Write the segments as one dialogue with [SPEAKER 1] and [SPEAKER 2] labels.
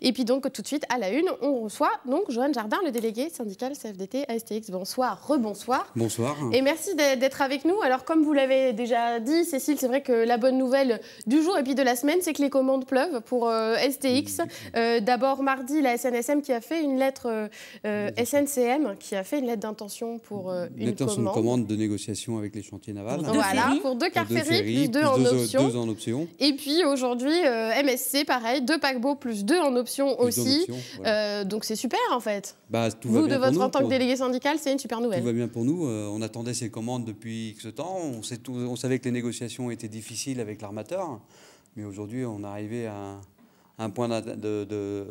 [SPEAKER 1] Et puis donc tout de suite à la une, on reçoit donc Joanne Jardin, le délégué syndical CFDT STX. Bonsoir, rebonsoir.
[SPEAKER 2] Bonsoir. Et
[SPEAKER 1] merci d'être avec nous. Alors comme vous l'avez déjà dit, Cécile, c'est vrai que la bonne nouvelle du jour et puis de la semaine, c'est que les commandes pleuvent pour euh, STX. Euh, d'abord mardi, la SNSM qui a fait une lettre euh, SNCM qui a fait une lettre d'intention pour une commande. de commande
[SPEAKER 2] de négociation avec les chantiers navals. voilà, pour deux cars plus, en option. Deux en option.
[SPEAKER 1] Et puis aujourd'hui, MSC, pareil, deux paquebots plus deux en option option aussi. Euh, donc c'est super en fait.
[SPEAKER 2] Bah, Vous, de votre en tant que délégué
[SPEAKER 1] syndical, c'est une super nouvelle. Tout va
[SPEAKER 2] bien pour nous. Euh, on attendait ces commandes depuis ce temps. On, sait on savait que les négociations étaient difficiles avec l'armateur. Mais aujourd'hui, on est arrivé à un, à un point euh,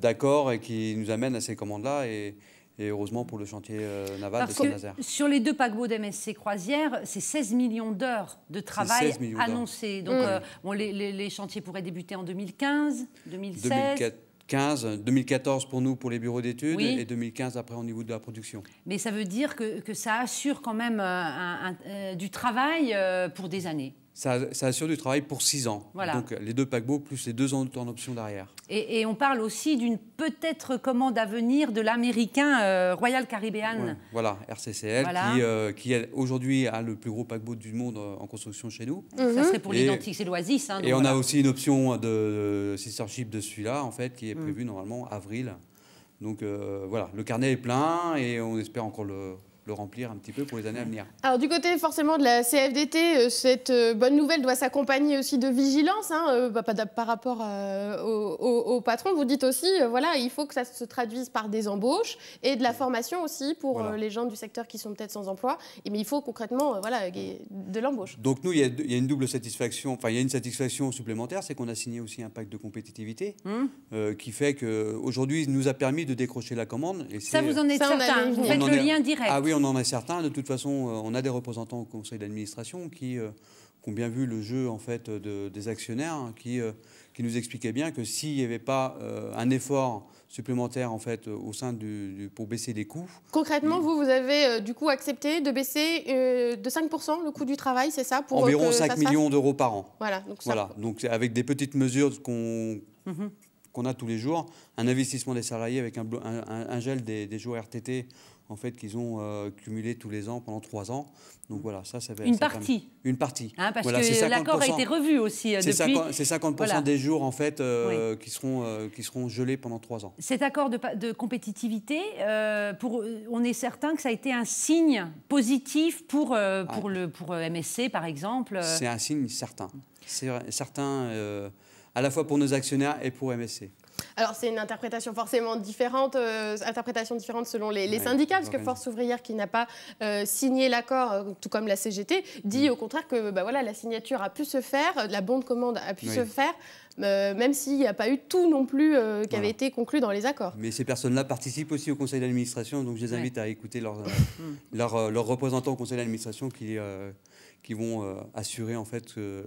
[SPEAKER 2] d'accord et qui nous amène à ces commandes-là. Et, et heureusement pour le chantier euh, naval de Saint-Nazaire.
[SPEAKER 3] Sur les deux paquebots d'MSC Croisière, c'est 16 millions d'heures de travail annoncées. Donc mm. euh, les, chantiers pourraient débuter en 2015, 2016.
[SPEAKER 2] 2015, 2014 pour nous, pour les bureaux d'études, et 2015 après au niveau de la production.
[SPEAKER 3] Mais ça veut dire que, ça assure quand même euh, du travail pour des années
[SPEAKER 2] ça, assure du travail pour six ans. Donc les deux paquebots plus les deux ans en option derrière.
[SPEAKER 3] Et, on parle aussi d'une peut-être commande à venir de l'américain euh, Royal Caribbean.
[SPEAKER 2] voilà, RCCL, qui, euh, aujourd'hui a le plus gros paquebot du monde euh, en construction chez nous. Ça mhm. serait pour l'identique,
[SPEAKER 3] c'est l'Oasis. Hein, et on a
[SPEAKER 2] aussi une option de, sister ship de celui-là, en fait, qui est mhm. prévue normalement avril. Donc voilà, le carnet est plein et on espère encore le le remplir un petit peu pour les années à venir.
[SPEAKER 1] Alors du côté forcément de la CFDT, euh, cette euh, bonne nouvelle doit s'accompagner aussi de vigilance hein, euh, bah, par rapport au, patron. Vous dites aussi, voilà, il faut que ça se traduise par des embauches et de la formation aussi pour les gens du secteur qui sont peut-être sans emploi. Mais il faut concrètement voilà, de l'embauche.
[SPEAKER 2] Donc nous, il y, a, une double satisfaction, enfin il y a une satisfaction supplémentaire, c'est qu'on a signé aussi un pacte de compétitivité mmh. qui fait qu'aujourd'hui, il nous a permis de décrocher la commande. Et ça, vous en êtes certain, vous faites le lien direct. Ah oui, on en est certain. De toute façon, euh, on a des représentants au conseil d'administration qui, euh, ont bien vu le jeu en fait des actionnaires, hein, qui, euh, qui, nous expliquaient bien que s'il n'y avait pas un effort supplémentaire en fait au sein du, pour baisser les coûts.
[SPEAKER 1] Concrètement, vous vous avez du coup accepté de baisser de 5% le coût du travail, c'est ça pour Environ 5 millions
[SPEAKER 2] d'euros par an. Voilà. Donc, ça... voilà. Donc avec des petites mesures qu'on mhm. qu'on a tous les jours, un investissement des salariés avec un, un, gel des, des jours RTT en fait, qu'ils ont euh, cumulé tous les ans pendant trois ans. Donc mmh. voilà, ça, ça va Une partie Une partie. Hein, parce que l'accord a été
[SPEAKER 3] revu aussi euh, depuis... C'est 50%, des
[SPEAKER 2] jours, en fait, euh, qui, seront, qui seront gelés pendant trois ans.
[SPEAKER 3] Cet accord de, compétitivité, on est certain que ça a été un signe positif pour, ah. pour, le, pour MSC, par exemple C'est un
[SPEAKER 2] signe certain. C'est certain à la fois pour nos actionnaires et pour MSC.
[SPEAKER 1] Alors c'est une interprétation forcément différente, euh, interprétation différente selon les, syndicats, parce que Force ouvrière qui n'a pas euh, signé l'accord, euh, tout comme la CGT, dit mm. au contraire que bah, voilà, la signature a pu se faire, la bonne commande a pu se faire. même s'il n'y a pas eu tout non plus qui avait été conclu dans les accords.
[SPEAKER 2] Mais ces personnes-là participent aussi au conseil d'administration, donc je les invite à écouter leurs leur, mm. représentants au conseil d'administration qui, qui vont euh, assurer en fait euh,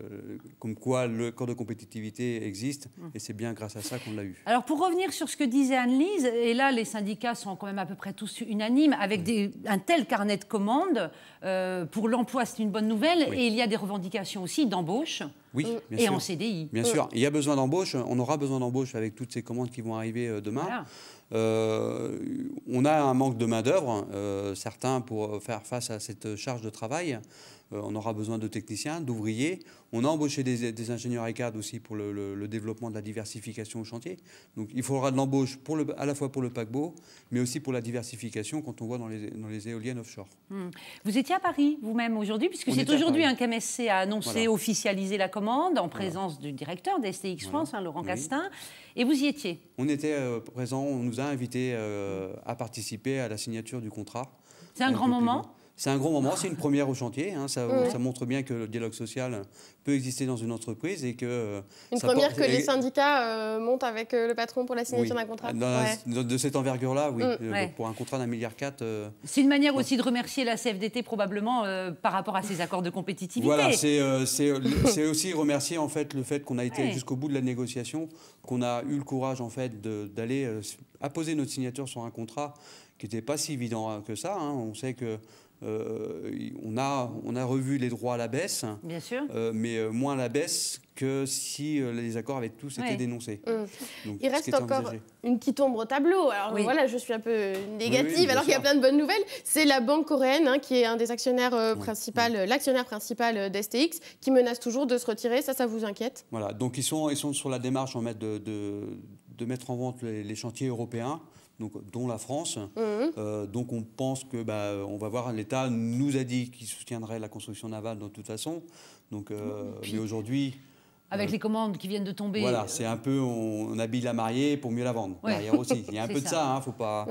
[SPEAKER 2] comme quoi le corps de compétitivité existe mmh. et c'est bien grâce à ça qu'on l'a eu. Alors
[SPEAKER 3] pour revenir sur ce que disait Anne-Lise, et là les syndicats sont quand même à peu près tous unanimes avec un tel carnet de commandes, euh, pour l'emploi c'est une bonne nouvelle et il y a des revendications aussi d'embauche. Oui, euh, bien et en CDI. Bien euh. sûr.
[SPEAKER 2] Il y a besoin d'embauche. On aura besoin d'embauche avec toutes ces commandes qui vont arriver euh, demain. on a un manque de main-d'œuvre, certains, pour faire face à cette charge de travail. on aura besoin de techniciens, d'ouvriers. On a embauché des, ingénieurs ICAD e aussi pour le, développement de la diversification au chantier. Donc il faudra de l'embauche à la fois pour le paquebot, mais aussi pour la diversification quand on voit dans les, éoliennes offshore.
[SPEAKER 3] Hmm. Vous étiez à Paris vous-même aujourd'hui, puisque c'est aujourd'hui un KMSC a annoncé, officialiser la. l'accord en présence du directeur d'STX France, hein, Laurent Castin, et vous y étiez
[SPEAKER 2] On était présent. Euh, présents, on nous a invités euh, à participer à la signature du contrat.
[SPEAKER 3] C'est un euh, grand moment
[SPEAKER 2] c'est un gros moment, c'est une ah. première au chantier. Hein. ça, montre bien que le dialogue social peut exister dans une entreprise et que. Euh, une première que les
[SPEAKER 1] syndicats euh, montent avec euh, le patron
[SPEAKER 3] pour la signature d'un contrat. Ah,
[SPEAKER 2] de cette envergure-là, oui. Mm. Pour un contrat d'un milliard quatre.
[SPEAKER 3] C'est une manière aussi de remercier la CFDT probablement par rapport à ces accords de compétitivité. Voilà,
[SPEAKER 2] c'est aussi remercier en fait le fait qu'on a été jusqu'au bout de la négociation, qu'on a eu le courage en fait d'aller apposer notre signature sur un contrat qui n'était pas si évident hein, que ça. Hein. On sait que euh, on, a, on a revu les droits à la baisse, Bien sûr. Euh, mais euh, moins à la baisse que si les accords avaient tous étaient été dénoncés. Hum. il reste encore
[SPEAKER 1] une petite ombre au tableau. Alors voilà, je suis un peu négative, alors qu'il y a plein de bonnes nouvelles. C'est la banque coréenne, hein, qui est un des actionnaires mm. l'actionnaire principal d'STX, qui menace toujours de se retirer. Ça, ça vous inquiète
[SPEAKER 2] Voilà, donc ils sont, ils sont sur la démarche en mettre de de mettre en vente les, chantiers européens. Donc, dont la France. Mhm. Euh, donc on pense que, bah, on va voir, l'État nous a dit qu'il soutiendrait la construction navale de toute façon. Donc, euh, mais aujourd'hui...
[SPEAKER 3] Avec euh, les commandes qui viennent de tomber. Voilà,
[SPEAKER 2] c'est un peu, on, habille la mariée pour mieux la vendre. aussi, il y a un peu de ça, hein, faut pas...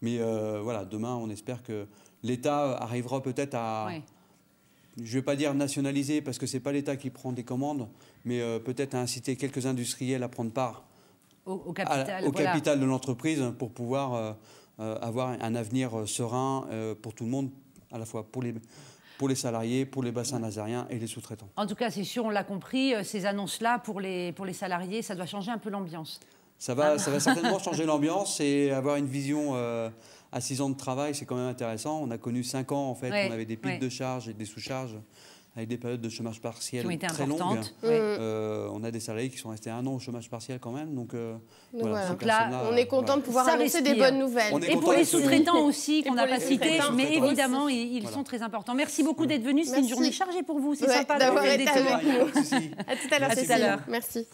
[SPEAKER 2] Mais voilà, demain, on espère que l'État arrivera peut-être à... Je ne vais pas dire nationaliser parce que ce n'est pas l'État qui prend des commandes, mais peut-être à inciter quelques industriels à prendre part
[SPEAKER 3] au, capital,
[SPEAKER 2] de l'entreprise pour pouvoir euh, euh, avoir un avenir euh, serein pour tout le monde, à la fois pour les pour les salariés, pour les bassins nazariens et les sous-traitants.
[SPEAKER 3] En tout cas, c'est sûr, on l'a compris, ces annonces-là pour les, pour les salariés, ça doit changer un peu l'ambiance.
[SPEAKER 2] Ça va, ça va certainement changer l'ambiance et avoir une vision à 6 ans de travail, c'est quand même intéressant. On a connu 5 ans, en fait, on avait des pics de charges et des sous-charges avec des périodes de chômage partiel très longues. Euh, on a des salariés qui sont restés un an au chômage partiel quand même. Donc, euh, là, on est content de pouvoir annoncer des bonnes nouvelles. et pour les sous-traitants aussi, qu'on n'a pas cités,
[SPEAKER 3] mais évidemment, ils sont très importants. Merci beaucoup d'être venus. C'est une journée chargée pour vous. C'est sympa d'avoir été avec nous.
[SPEAKER 1] À tout à l'heure. Merci.